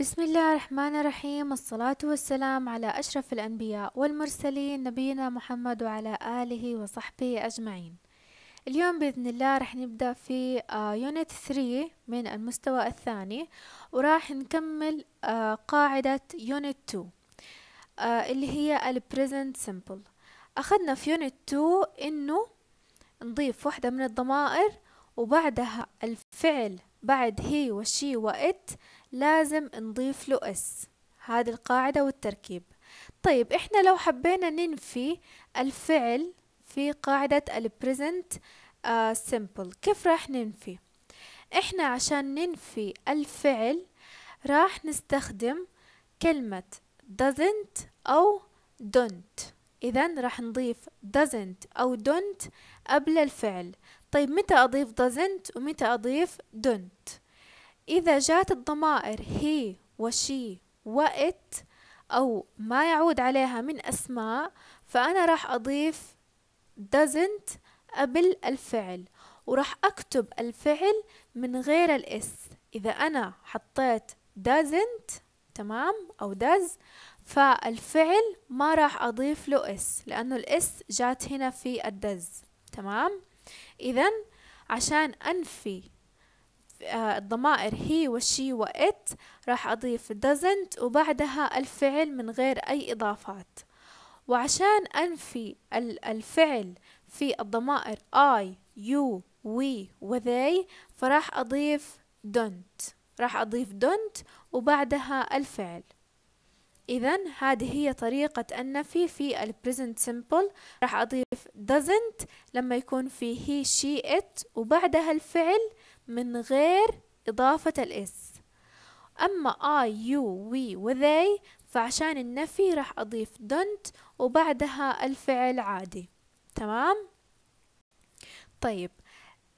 بسم الله الرحمن الرحيم الصلاة والسلام على أشرف الأنبياء والمرسلين نبينا محمد وعلى آله وصحبه أجمعين اليوم بإذن الله رح نبدأ في يونت آه، 3 من المستوى الثاني وراح نكمل آه، قاعدة يونت 2 آه، اللي هي ال Present Simple أخذنا في يونت 2 إنه نضيف واحدة من الضمائر وبعدها الفعل بعد هي وشي وإت لازم نضيف له اس هذه القاعدة والتركيب طيب احنا لو حبينا ننفي الفعل في قاعدة البريزنت سيمبل uh, كيف راح ننفي احنا عشان ننفي الفعل راح نستخدم كلمة doesn't أو don't إذا راح نضيف doesn't أو don't قبل الفعل طيب متى أضيف doesn't ومتى أضيف don't إذا جات الضمائر هي وشي وإت أو ما يعود عليها من أسماء فأنا راح أضيف doesn't قبل الفعل وراح أكتب الفعل من غير الاس إذا أنا حطيت doesn't تمام أو does فالفعل ما راح أضيف له اس لأنه الاس جات هنا في الدز تمام إذا عشان أنفي آه، الضمائر هي وشي وإت راح أضيف doesn't وبعدها الفعل من غير أي إضافات وعشان أنفي الفعل في الضمائر I, you, we they فراح أضيف don't راح أضيف don't وبعدها الفعل إذا هذه هي طريقة النفي في ال present simple راح أضيف doesn't لما يكون في he she it وبعدها الفعل من غير إضافة الاس أما I you we و they فعشان النفي راح أضيف don't وبعدها الفعل عادي تمام؟ طيب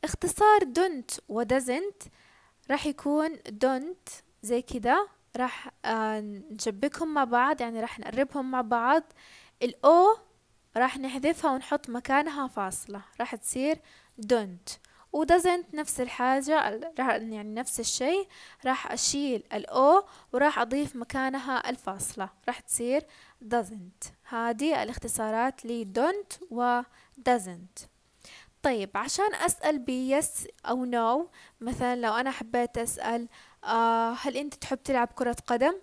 اختصار don't و doesn't راح يكون don't زي كده راح آه، نشبكهم مع بعض يعني راح نقربهم مع بعض الأو راح نحذفها ونحط مكانها فاصلة راح تصير don't و doesn't نفس الحاجة يعني نفس الشي راح أشيل الأو وراح أضيف مكانها الفاصلة راح تصير doesn't هذه الاختصارات لي don't و doesn't طيب عشان أسأل بيس yes أو no مثلا لو أنا حبيت أسأل آه هل أنت تحب تلعب كرة قدم؟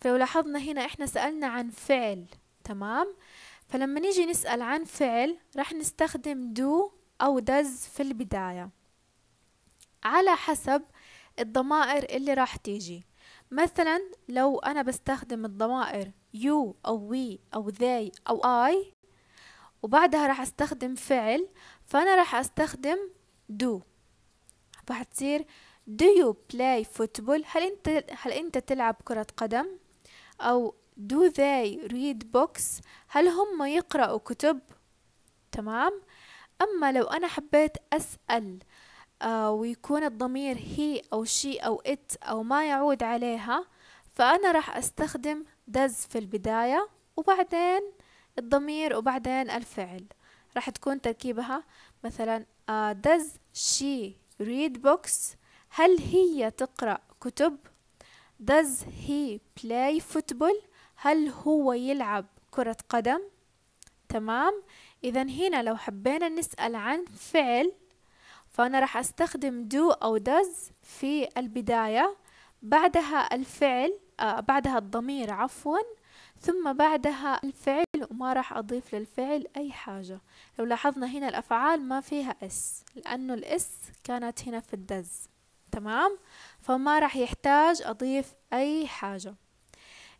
فلو لاحظنا هنا إحنا سألنا عن فعل تمام؟ فلما نيجي نسأل عن فعل راح نستخدم دو أو دز في البداية على حسب الضمائر اللي راح تيجي مثلا لو أنا بستخدم الضمائر يو أو وي أو ذي أو آي وبعدها راح أستخدم فعل فأنا راح أستخدم دو فحتصير Do you play football هل أنت هل أنت تلعب كرة قدم أو do they read books هل هم يقرأوا كتب تمام أما لو أنا حبيت أسأل آه، ويكون الضمير هي أو شي أو it أو ما يعود عليها فأنا راح أستخدم does في البداية وبعدين الضمير وبعدين الفعل راح تكون تركيبها مثلا آه، does she read books هل هي تقرأ كتب Does he play football هل هو يلعب كرة قدم تمام إذا هنا لو حبينا نسأل عن فعل فأنا راح أستخدم do أو does في البداية بعدها الفعل آه بعدها الضمير عفوا ثم بعدها الفعل وما راح أضيف للفعل أي حاجة لو لاحظنا هنا الأفعال ما فيها اس لأنه الاس كانت هنا في الدز تمام فما راح يحتاج أضيف أي حاجة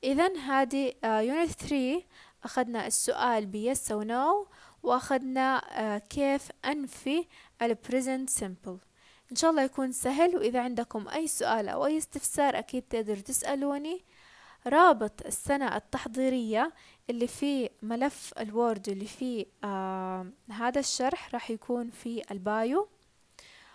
إذا هذه يونت آه، 3 أخذنا السؤال yes أو نو وأخذنا آه، كيف أنفي البريزنت سمبل إن شاء الله يكون سهل وإذا عندكم أي سؤال أو أي استفسار أكيد تقدر تسألوني رابط السنة التحضيرية اللي في ملف الوورد اللي في آه هذا الشرح راح يكون في البايو